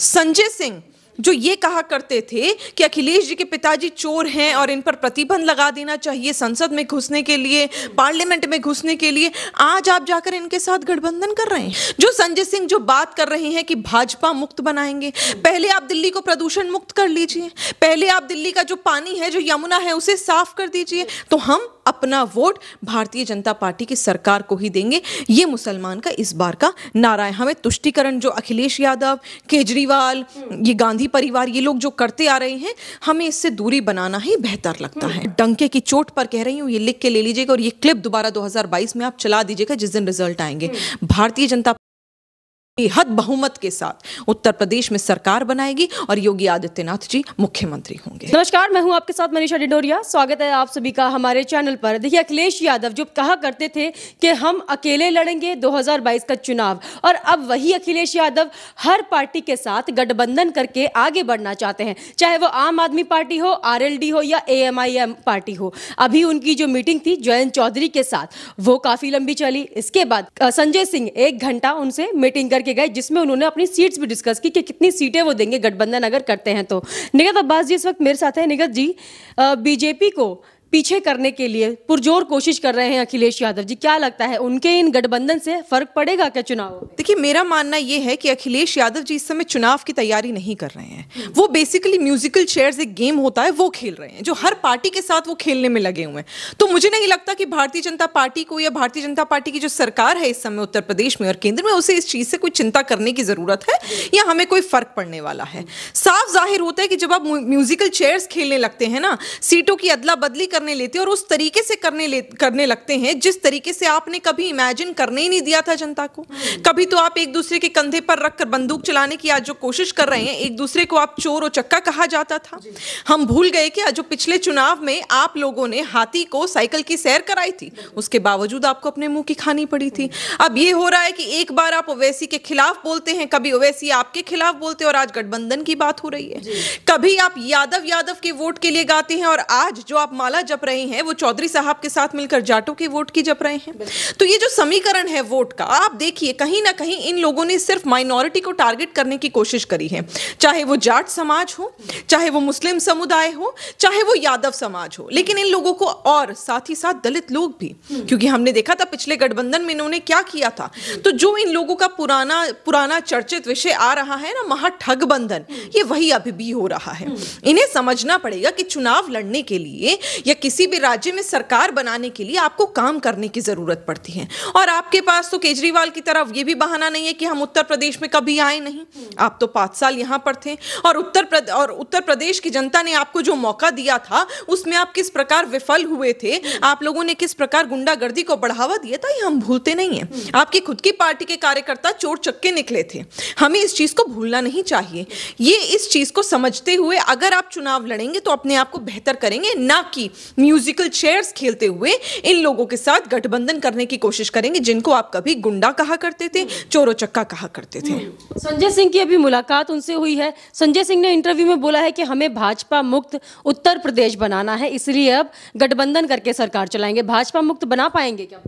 संजय सिंह जो ये कहा करते थे कि अखिलेश जी के पिताजी चोर हैं और इन पर प्रतिबंध लगा देना चाहिए संसद में घुसने के लिए पार्लियामेंट में घुसने के लिए आज आप जाकर इनके साथ गठबंधन कर रहे हैं जो संजय सिंह जो बात कर रहे हैं कि भाजपा मुक्त बनाएंगे पहले आप दिल्ली को प्रदूषण मुक्त कर लीजिए पहले आप दिल्ली का जो पानी है जो यमुना है उसे साफ कर दीजिए तो हम अपना वोट भारतीय जनता पार्टी की सरकार को ही देंगे ये मुसलमान का इस बार का नारा है हमें तुष्टिकरण जो अखिलेश यादव केजरीवाल ये गांधी परिवार ये लोग जो करते आ रहे हैं हमें इससे दूरी बनाना ही बेहतर लगता है डंके की चोट पर कह रही हूँ ये लिख के ले लीजिएगा और ये क्लिप दोबारा 2022 में आप चला दीजिएगा जिस दिन रिजल्ट आएंगे हम्म। भारतीय जनता बेहद बहुमत के साथ उत्तर प्रदेश में सरकार बनाएगी और योगी आदित्यनाथ जी मुख्यमंत्री होंगे नमस्कार मैं हूं आपके साथ मनीषा डिडोरिया स्वागत है आप सभी का हमारे चैनल पर देखिए अखिलेश यादव जो कहा करते थे कि हम अकेले लड़ेंगे 2022 का चुनाव और अब वही अखिलेश यादव हर पार्टी के साथ गठबंधन करके आगे बढ़ना चाहते हैं चाहे वो आम आदमी पार्टी हो आर हो या ए पार्टी हो अभी उनकी जो मीटिंग थी जयंत चौधरी के साथ वो काफी लंबी चली इसके बाद संजय सिंह एक घंटा उनसे मीटिंग करके लेके गए जिसमें उन्होंने अपनी सीट्स भी डिस्कस की कि कितनी सीटें वो देंगे गठबंधन अगर करते हैं तो निगत अब्बास जी इस वक्त मेरे साथ है निगत जी बीजेपी को पीछे करने के लिए पुरजोर कोशिश कर रहे हैं अखिलेश यादव जी क्या लगता है उनके इन गठबंधन से फर्क पड़ेगा क्या चुनाव देखिए मेरा मानना यह है कि अखिलेश यादव जी इस समय चुनाव की तैयारी नहीं कर रहे हैं वो बेसिकली म्यूजिकल चेयर्स एक गेम होता है वो खेल रहे हैं जो हर पार्टी के साथ वो खेलने में लगे हुए हैं तो मुझे नहीं लगता कि भारतीय जनता पार्टी को या भारतीय जनता पार्टी की जो सरकार है इस समय उत्तर प्रदेश में और केंद्र में उसे इस चीज से कोई चिंता करने की जरूरत है या हमें कोई फर्क पड़ने वाला है साफ जाहिर होता है कि जब आप म्यूजिकल चेयर्स खेलने लगते हैं ना सीटों की अदला बदली कर करने लेते हैं और उस तरीके से करने ले करने लगते हैं जिस तरीके से आपने कभी इमेजिन करने ही नहीं दिया था जनता को कभी तो आप एक दूसरे के कंधे पर रखकर बंदूक चलाने की आज जो कोशिश कर रहे हैं एक दूसरे को आप चोर और चक्का कहा जाता था हम भूल गए कि आज जो पिछले चुनाव में आप लोगों ने हाथी को साइकिल की सैर कराई थी उसके बावजूद आपको अपने मुंह की खानी पड़ी थी अब ये हो रहा है कि एक बार आप ओवैसी के खिलाफ बोलते हैं कभी ओवैसी आपके खिलाफ बोलते हैं और आज गठबंधन की बात हो रही है कभी आप यादव यादव के वोट के लिए गाते हैं और आज जो आप माला जप रहे हैं वो चौधरी साहब के साथ मिलकर जाटों के वोट की जप रहे हैं तो ये जो समीकरण है वोट का आप देखिए कहीं ना कहीं इन लोगों ने सिर्फ माइनॉरिटी को टारगेट करने की कोशिश करी है चाहे वो जाट समाज हो चाहे वो मुस्लिम समुदाय हो चाहे वो यादव समाज हो लेकिन इन लोगों को और साथ ही साथ दलित लोग भी क्योंकि हमने देखा था पिछले गठबंधन में इन्होंने क्या किया था तो जो इन लोगों का पुराना पुराना चर्चित विषय आ रहा है ना महाठगबंधन ये वही अभी भी हो रहा है इन्हें समझना पड़ेगा कि चुनाव लड़ने के लिए या या किसी भी राज्य में सरकार बनाने के लिए आपको काम करने की ज़रूरत पड़ती है और आपके पास तो केजरीवाल की तरफ ये भी बहाना नहीं है कि हम उत्तर प्रदेश में कभी आए नहीं आप तो पांच साल यहां पर थे और उत्तर और उत्तर प्रदेश की जनता ने आपको जो मौका दिया था उसमें आप किस प्रकार विफल हुए थे आप लोगों ने किस प्रकार गुंडागर्दी को बढ़ावा दिया था ये हम भूलते नहीं है आपकी खुद की पार्टी के कार्यकर्ता चोर चक्के निकले थे हमें इस चीज़ को भूलना नहीं चाहिए ये इस चीज़ को समझते हुए अगर आप चुनाव लड़ेंगे तो अपने आप को बेहतर करेंगे ना कि म्यूजिकल चेयर्स खेलते हुए इन लोगों के साथ गठबंधन करने की कोशिश करेंगे जिनको आप कभी गुंडा कहा करते थे चोरों चक्का कहा करते थे संजय सिंह की अभी मुलाकात उनसे हुई है संजय सिंह ने इंटरव्यू में बोला है कि हमें भाजपा मुक्त उत्तर प्रदेश बनाना है इसलिए अब गठबंधन करके सरकार चलाएंगे भाजपा मुक्त बना पाएंगे क्या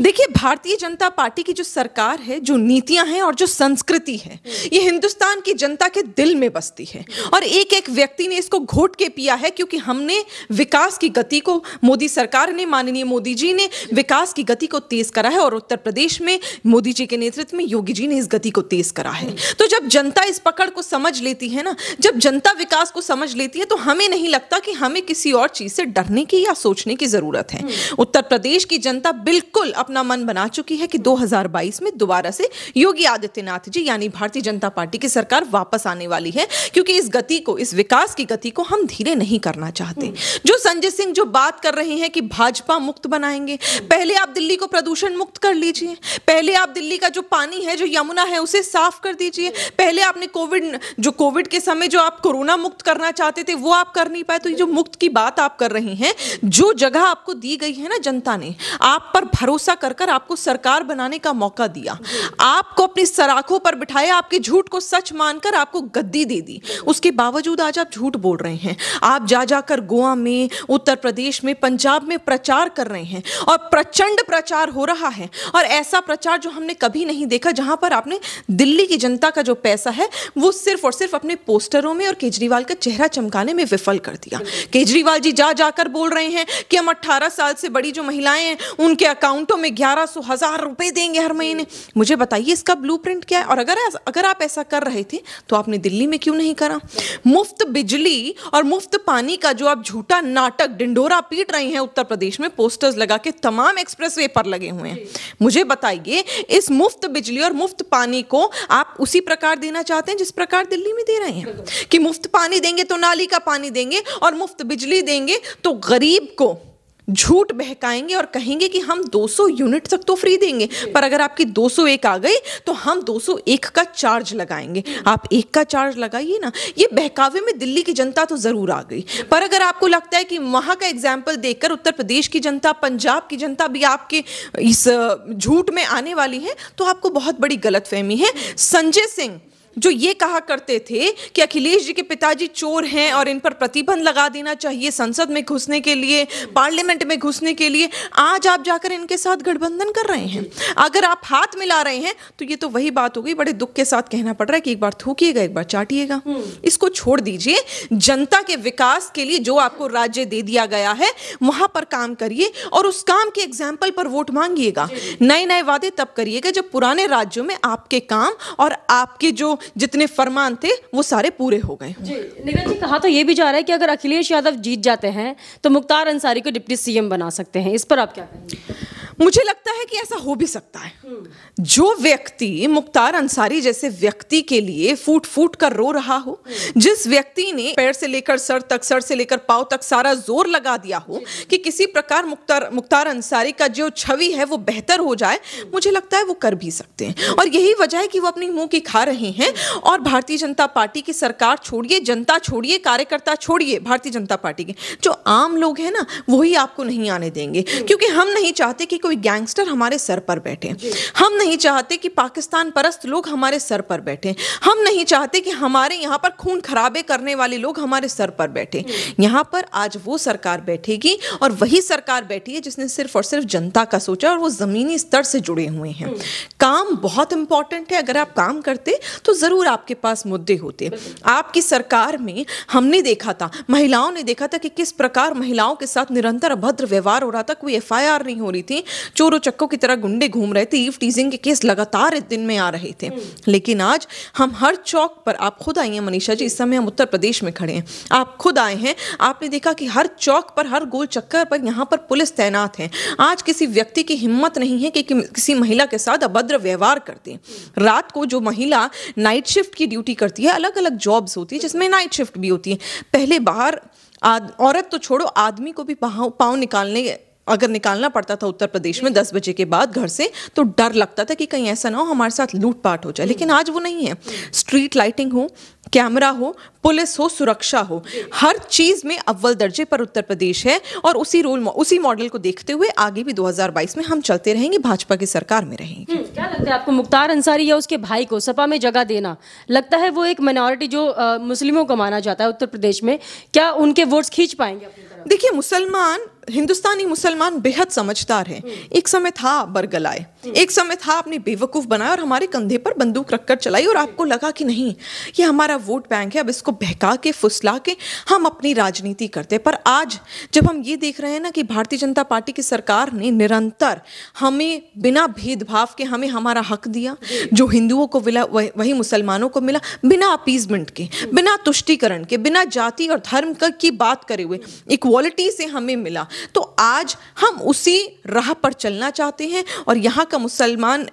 देखिए भारतीय जनता पार्टी की जो सरकार है जो नीतियां हैं और जो संस्कृति है ये हिंदुस्तान की जनता के दिल में बसती है और एक एक व्यक्ति ने इसको घोट के पिया है क्योंकि हमने विकास की गति को मोदी सरकार ने माननीय मोदी जी ने विकास की गति को तेज करा है और उत्तर प्रदेश में मोदी जी के नेतृत्व में योगी जी ने इस गति को तेज करा है तो जब जनता इस पकड़ को समझ लेती है ना जब जनता विकास को समझ लेती है तो हमें नहीं लगता कि हमें किसी और चीज से डरने की या सोचने की जरूरत है हम्म। उत्तर प्रदेश की जनता बिल्कुल अपना मन बना चुकी है कि 2022 में दोबारा से योगी आदित्यनाथ जी यानी भारतीय जनता पार्टी की सरकार वापस आने वाली है क्योंकि इस गति को इस विकास की गति को हम धीरे नहीं करना चाहते हम्म। जो संजय सिंह सिंह जो बात कर रहे हैं कि भाजपा मुक्त बनाएंगे पहले आप दिल्ली को प्रदूषण मुक्त कर लीजिए पहले आप दिल्ली का जो पानी है जो यमुना है उसे साफ कर दीजिए पहले आपने कोविड जो कोविड के समय जो आप कोरोना मुक्त करना चाहते थे वो आप कर नहीं पाए तो ये जो मुक्त की बात आप कर रहे हैं जो जगह आपको दी गई है ना जनता ने आप पर भरोसा कर कर आपको सरकार बनाने का मौका दिया आपको अपनी सराखों पर बिठाया आपके झूठ को सच मानकर आपको गद्दी दे दी उसके बावजूद आज आप झूठ बोल रहे हैं आप जा जाकर गोवा में उत्तर उत्तर प्रदेश में पंजाब में प्रचार कर रहे हैं और प्रचंड प्रचार हो रहा है और ऐसा प्रचार जो हमने कभी नहीं देखा जहां पर आपने दिल्ली की जनता का जो पैसा है वो सिर्फ और सिर्फ अपने पोस्टरों में और केजरीवाल का चेहरा चमकाने में विफल कर दिया केजरीवाल जी जा जाकर बोल रहे हैं कि हम अट्ठारह साल से बड़ी जो महिलाएं हैं उनके अकाउंटों में ग्यारह सौ हजार रुपए देंगे हर महीने मुझे बताइए इसका ब्लू क्या है और अगर अगर आप ऐसा कर रहे थे तो आपने दिल्ली में क्यों नहीं करा मुफ्त बिजली और मुफ्त पानी का जो आप झूठा नाटक डिंडोरा पीट रही हैं उत्तर प्रदेश में पोस्टर्स लगा के तमाम एक्सप्रेस वे पर लगे हुए हैं मुझे बताइए इस मुफ्त बिजली और मुफ्त पानी को आप उसी प्रकार देना चाहते हैं जिस प्रकार दिल्ली में दे रहे हैं कि मुफ्त पानी देंगे तो नाली का पानी देंगे और मुफ्त बिजली देंगे तो गरीब को झूठ बहकाएंगे और कहेंगे कि हम 200 यूनिट तक तो फ्री देंगे पर अगर आपकी 201 आ गई तो हम 201 का चार्ज लगाएंगे आप एक का चार्ज लगाइए ना ये बहकावे में दिल्ली की जनता तो ज़रूर आ गई पर अगर आपको लगता है कि वहां का एग्जाम्पल देखकर उत्तर प्रदेश की जनता पंजाब की जनता भी आपके इस झूठ में आने वाली है तो आपको बहुत बड़ी गलतफहमी है संजय सिंह जो ये कहा करते थे कि अखिलेश जी के पिताजी चोर हैं और इन पर प्रतिबंध लगा देना चाहिए संसद में घुसने के लिए पार्लियामेंट में घुसने के लिए आज आप जाकर इनके साथ गठबंधन कर रहे हैं अगर आप हाथ मिला रहे हैं तो ये तो वही बात हो गई बड़े दुख के साथ कहना पड़ रहा है कि एक बार थूकिएगा एक बार चाटिएगा हम्म। इसको छोड़ दीजिए जनता के विकास के लिए जो आपको राज्य दे दिया गया है वहां पर काम करिए और उस काम के एग्जाम्पल पर वोट मांगिएगा नए नए वादे तब करिएगा जब पुराने राज्यों में आपके काम और आपके जो जितने फरमान थे वो सारे पूरे हो गए जी निगम जी कहा तो ये भी जा रहा है कि अगर अखिलेश यादव जीत जाते हैं तो मुख्तार अंसारी को डिप्टी सीएम बना सकते हैं इस पर आप क्या कहेंगे मुझे लगता है कि ऐसा हो भी सकता है जो व्यक्ति मुख्तार अंसारी जैसे व्यक्ति के लिए फूट फूट कर रो रहा हो जिस व्यक्ति ने पैर से लेकर सर तक सर से लेकर पाव तक सारा जोर लगा दिया हो कि किसी प्रकार मुख्तार मुख्तार अंसारी का जो छवि है वो बेहतर हो जाए मुझे लगता है वो कर भी सकते हैं और यही वजह है कि वो अपनी मुंह की खा रहे हैं और भारतीय जनता पार्टी की सरकार छोड़िए जनता छोड़िए कार्यकर्ता छोड़िए भारतीय जनता पार्टी के जो आम लोग हैं ना वही आपको नहीं आने देंगे क्योंकि हम नहीं चाहते कि कोई गैंगस्टर हमारे सर पर बैठे हम नहीं चाहते कि पाकिस्तान परस्त लोग हमारे सर पर बैठे हम नहीं चाहते कि हमारे यहाँ पर खून खराबे करने वाले लोग हमारे सर पर बैठे यहाँ पर आज वो सरकार बैठेगी और वही सरकार बैठी है जिसने सिर्फ और सिर्फ जनता का सोचा और वो ज़मीनी स्तर से जुड़े हुए हैं हम्म। काम बहुत इंपॉर्टेंट है अगर आप काम करते तो ज़रूर आपके पास मुद्दे होते आपकी सरकार में हमने देखा था महिलाओं ने देखा था कि किस प्रकार महिलाओं के साथ निरंतर अभद्र व्यवहार हो रहा था कोई एफ नहीं हो रही थी चोरों चक्कों की तरह गुंडे घूम रहे थे ईव टीजिंग के केस लगातार इस दिन में आ रहे थे लेकिन आज हम हर चौक पर आप खुद आई हैं मनीषा जी इस समय हम उत्तर प्रदेश में खड़े हैं आप खुद आए हैं आपने देखा कि हर चौक पर हर गोल चक्कर पर यहाँ पर पुलिस तैनात है आज किसी व्यक्ति की हिम्मत नहीं है कि किसी महिला के साथ अभद्र व्यवहार करते हैं रात को जो महिला नाइट शिफ्ट की ड्यूटी करती है अलग अलग जॉब्स होती है जिसमें नाइट शिफ्ट भी होती है पहले बाहर औरत तो छोड़ो आदमी को भी पाँव निकालने अगर निकालना पड़ता था उत्तर प्रदेश में दस बजे के बाद घर से तो डर लगता था कि कहीं ऐसा ना हो हमारे साथ लूटपाट हो जाए लेकिन आज वो नहीं है स्ट्रीट लाइटिंग हो कैमरा हो पुलिस हो सुरक्षा हो हर चीज में अव्वल दर्जे पर उत्तर प्रदेश है और उसी रोल उसी मॉडल को देखते हुए आगे भी 2022 में हम चलते रहेंगे भाजपा की सरकार में रहेंगे हम्म, क्या लगता है आपको मुख्तार अंसारी या उसके भाई को सपा में जगह देना लगता है वो एक माइनॉरिटी जो आ, मुस्लिमों को माना जाता है उत्तर प्रदेश में क्या उनके वोट्स खींच पाएंगे देखिए मुसलमान हिंदुस्तानी मुसलमान बेहद समझदार है हम्म। एक समय था बरगलाए हम्म। एक समय था आपने बेवकूफ बनाया और हमारे कंधे पर बंदूक रखकर चलाई और आपको लगा कि नहीं ये हमारा हमारा वोट बैंक है अब इसको बहका के फुसला के हम अपनी राजनीति करते पर आज जब हम ये देख रहे हैं ना कि भारतीय जनता पार्टी की सरकार ने निरंतर हमें बिना भेदभाव के हमें हमारा हक दिया जो हिंदुओं को मिला वही मुसलमानों को मिला बिना अपीजमेंट के बिना तुष्टिकरण के बिना जाति और धर्म की बात करे हुए इक्वालिटी से हमें मिला तो आज हम उसी राह पर चलना चाहते हैं और यहाँ का मुसलमान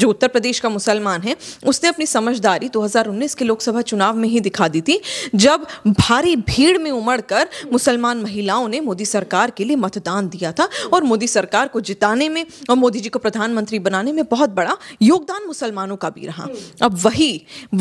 जो उत्तर प्रदेश का मुसलमान है उसने अपनी समझदारी 2019 के लोकसभा चुनाव में ही दिखा दी थी जब भारी भीड़ में उमड़कर मुसलमान महिलाओं ने मोदी सरकार के लिए मतदान दिया था और मोदी सरकार को जिताने में और मोदी जी को प्रधानमंत्री बनाने में बहुत बड़ा योगदान मुसलमानों का भी रहा अब वही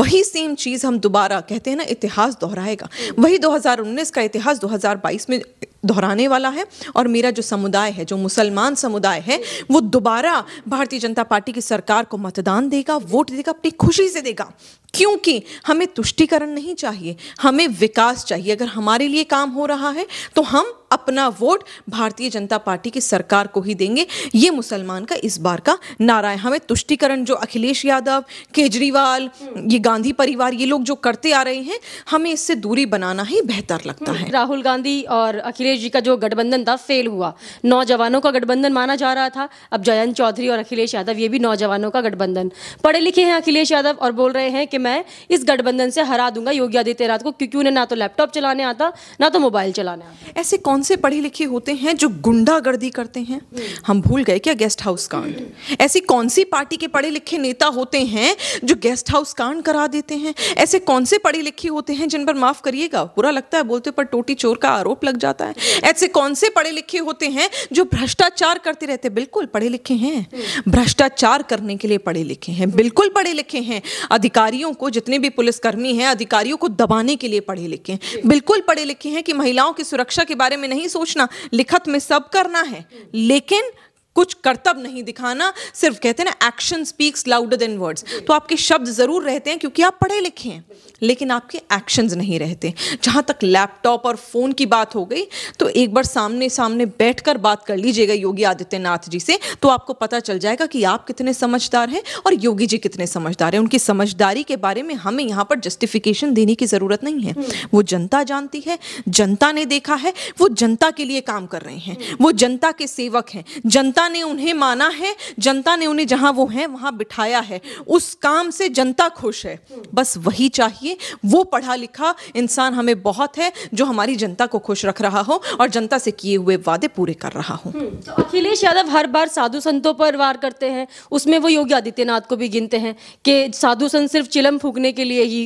वही सेम चीज़ हम दोबारा कहते हैं ना इतिहास दोहराएगा वही 2019 का इतिहास 2022 में दोहराने वाला है और मेरा जो समुदाय है जो मुसलमान समुदाय है वो दोबारा भारतीय जनता पार्टी की सरकार को मतदान देगा वोट देगा अपनी खुशी से देगा क्योंकि हमें तुष्टिकरण नहीं चाहिए हमें विकास चाहिए अगर हमारे लिए काम हो रहा है तो हम अपना वोट भारतीय जनता पार्टी की सरकार को ही देंगे ये मुसलमान का इस बार का नारा है हमें तुष्टिकरण जो अखिलेश यादव केजरीवाल ये गांधी परिवार ये लोग जो करते आ रहे हैं हमें इससे दूरी बनाना ही बेहतर लगता हम्म, है राहुल गांधी और अखिलेश जी का जो गठबंधन था फेल हुआ नौजवानों का गठबंधन माना जा रहा था अब जयंत चौधरी और अखिलेश यादव ये भी नौजवानों का गठबंधन पढ़े लिखे हैं अखिलेश यादव और बोल रहे हैं कि मैं इस गठबंधन से हरा दूंगा योगी आदित्यनाथ को क्योंकि उन्हें ना तो लैपटॉप चलाने आता ना तो मोबाइल चलाने आता ऐसे कौन कौन से पढ़े लिखे होते हैं जो गुंडागर्दी करते हैं हम भूल गए क्या गेस्ट हाउस कांड ऐसी कौन सी पार्टी के पढ़े लिखे नेता होते हैं जो गेस्ट हाउस कांड करा देते हैं ऐसे कौन से पढ़े लिखे होते हैं जिन पर माफ करिएगा बुरा लगता है बोलते पर टोटी चोर का आरोप लग जाता है ऐसे कौन से पढ़े लिखे होते हैं जो भ्रष्टाचार करते रहते बिल्कुल पढ़े लिखे हैं भ्रष्टाचार करने के लिए पढ़े लिखे हैं बिल्कुल पढ़े लिखे हैं अधिकारियों को जितने भी पुलिसकर्मी हैं अधिकारियों को दबाने के लिए पढ़े लिखे हैं बिल्कुल पढ़े लिखे हैं कि महिलाओं की सुरक्षा के बारे में में नहीं सोचना लिखत में सब करना है लेकिन कुछ कर्तव्य नहीं दिखाना सिर्फ कहते हैं ना action speaks louder than words तो आपके शब्द ज़रूर रहते हैं क्योंकि आप पढ़े लिखे हैं लेकिन आपके एक्शंस नहीं रहते जहां तक लैपटॉप और फ़ोन की बात हो गई तो एक बार सामने सामने बैठ कर बात कर लीजिएगा योगी आदित्यनाथ जी से तो आपको पता चल जाएगा कि आप कितने समझदार हैं और योगी जी कितने समझदार हैं उनकी समझदारी के बारे में हमें यहाँ पर जस्टिफिकेशन देने की ज़रूरत नहीं है वो जनता जानती है जनता ने देखा है वो जनता के लिए काम कर रहे हैं वो जनता के सेवक हैं जनता जनता ने उन्हें माना है जनता ने उन्हें जहां वो हैं वहां बिठाया है उस काम से जनता खुश है बस वही चाहिए वो पढ़ा लिखा इंसान हमें बहुत है जो हमारी जनता को खुश रख रहा हो और जनता से किए हुए वादे पूरे कर रहा हो हम्म, तो अखिलेश यादव हर बार साधु संतों पर वार करते हैं उसमें वो योगी आदित्यनाथ को भी गिनते हैं कि साधु संत सिर्फ चिलम फूकने के लिए ही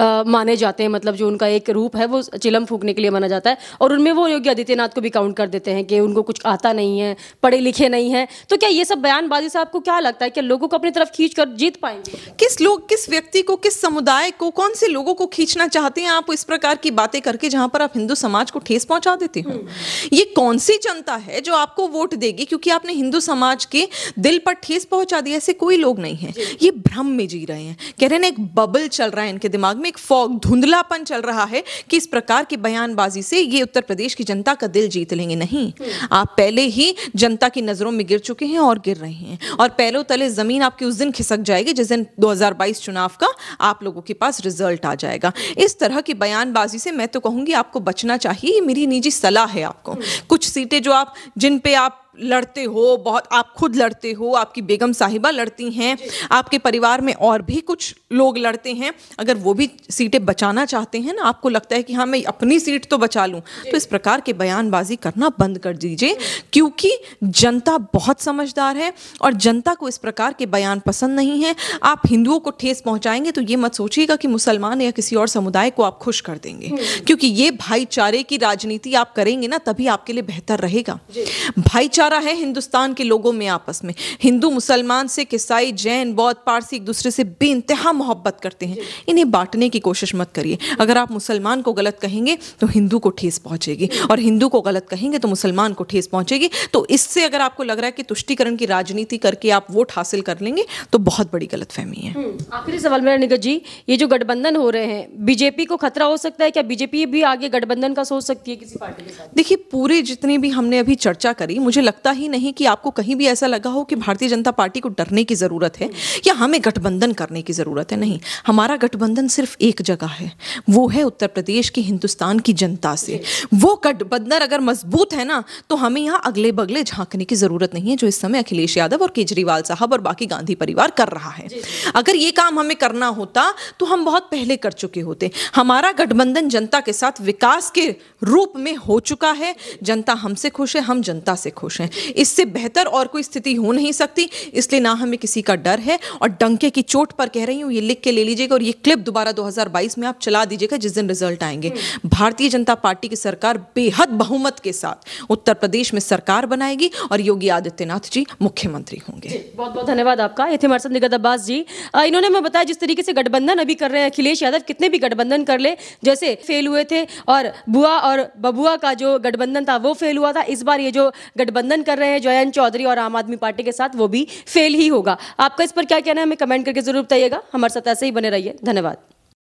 आ, माने जाते हैं मतलब जो उनका एक रूप है वो चिलम फूकने के लिए माना जाता है और उनमें वो योगी आदित्यनाथ को भी काउंट कर देते हैं कि उनको कुछ आता नहीं है पढ़े लिखे नहीं नहीं है तो क्या ये सब बयानबाजी से आपको क्या लगता है कि लोगों को अपनी तरफ खींच कर जीत पाएंगे किस लोग किस व्यक्ति को किस समुदाय को कौन से लोगों को खींचना चाहते हैं आप इस प्रकार की बातें करके जहां पर आप हिंदू समाज को ठेस पहुंचा देते हो हम्म। ये कौन सी जनता है जो आपको वोट देगी क्योंकि आपने हिंदू समाज के दिल पर ठेस पहुंचा दी ऐसे कोई लोग नहीं है ये भ्रम में जी रहे हैं कह रहे हैं एक बबल चल रहा है इनके दिमाग में एक फॉग धुंधलापन चल रहा है कि इस प्रकार की बयानबाजी से ये उत्तर प्रदेश की जनता का दिल जीत लेंगे नहीं हम्म। आप पहले ही जनता की नजरों में गिर चुके हैं और गिर रहे हैं और पैरों तले ज़मीन आपकी उस दिन खिसक जाएगी जिस दिन 2022 चुनाव का आप लोगों के पास रिजल्ट आ जाएगा इस तरह की बयानबाजी से मैं तो कहूँगी आपको बचना चाहिए मेरी निजी सलाह है आपको कुछ सीटें जो आप जिन पे आप लड़ते हो बहुत आप खुद लड़ते हो आपकी बेगम साहिबा लड़ती हैं आपके परिवार में और भी कुछ लोग लड़ते हैं अगर वो भी सीटें बचाना चाहते हैं ना आपको लगता है कि हाँ मैं अपनी सीट तो बचा लूँ तो इस प्रकार के बयानबाजी करना बंद कर दीजिए क्योंकि जनता बहुत समझदार है और जनता को इस प्रकार के बयान पसंद नहीं है आप हिंदुओं को ठेस पहुँचाएंगे तो ये मत सोचिएगा कि मुसलमान या किसी और समुदाय को आप खुश कर देंगे हम्म। क्योंकि ये भाईचारे की राजनीति आप करेंगे ना तभी आपके लिए बेहतर रहेगा भाईचारा भाईचारा है हिंदुस्तान के लोगों में आपस में हिंदू मुसलमान सिख ईसाई जैन बौद्ध पारसी एक दूसरे से बेानतहा मोहब्बत करते हैं इन्हें बांटने की कोशिश मत करिए अगर आप मुसलमान को गलत कहेंगे तो हिंदू को ठेस पहुंचेगी और हिंदू को गलत कहेंगे तो मुसलमान को ठेस पहुंचेगी तो इससे अगर आपको लग रहा है कि तुष्टिकरण की राजनीति करके आप वोट हासिल कर लेंगे तो बहुत बड़ी गलत फहमी है हम्म, आखिरी सवाल मेरा निगत जी ये जो गठबंधन हो रहे हैं बीजेपी को खतरा हो सकता है क्या बीजेपी भी आगे गठबंधन का सोच सकती है किसी पार्टी के साथ देखिए पूरे जितनी भी हमने अभी चर्चा करी मुझे लगता लगता ही नहीं कि आपको कहीं भी ऐसा लगा हो कि भारतीय जनता पार्टी को डरने की ज़रूरत है या हमें गठबंधन करने की ज़रूरत है नहीं हमारा गठबंधन सिर्फ एक जगह है वो है उत्तर प्रदेश की हिंदुस्तान की जनता से वो गठबंधन अगर मजबूत है ना तो हमें यहाँ अगले बगले झांकने की ज़रूरत नहीं है जो इस समय अखिलेश यादव और केजरीवाल साहब और बाकी गांधी परिवार कर रहा है अगर ये काम हमें करना होता तो हम बहुत पहले कर चुके होते हमारा गठबंधन जनता के साथ विकास के रूप में हो चुका है जनता हमसे खुश है हम जनता से खुश हैं हैं इससे बेहतर और कोई स्थिति हो नहीं सकती इसलिए ना हमें किसी का डर है और डंके की चोट पर कह रही हूँ ये लिख के ले लीजिएगा और ये क्लिप दोबारा 2022 में आप चला दीजिएगा जिस दिन रिजल्ट आएंगे हम्म। भारतीय जनता पार्टी की सरकार बेहद बहुमत के साथ उत्तर प्रदेश में सरकार बनाएगी और योगी आदित्यनाथ जी मुख्यमंत्री होंगे बहुत बहुत धन्यवाद आपका ये थे हमारे साथ निगत अब्बास जी इन्होंने हमें बताया जिस तरीके से गठबंधन अभी कर रहे हैं अखिलेश यादव कितने भी गठबंधन कर ले जैसे फेल हुए थे और बुआ और बबुआ का जो गठबंधन था वो फेल हुआ था इस बार ये जो गठबंधन गठबंधन कर रहे हैं जयंत चौधरी और आम आदमी पार्टी के साथ वो भी फेल ही होगा आपका इस पर क्या कहना है हमें कमेंट करके जरूर बताइएगा हमारे साथ ऐसे ही बने रहिए धन्यवाद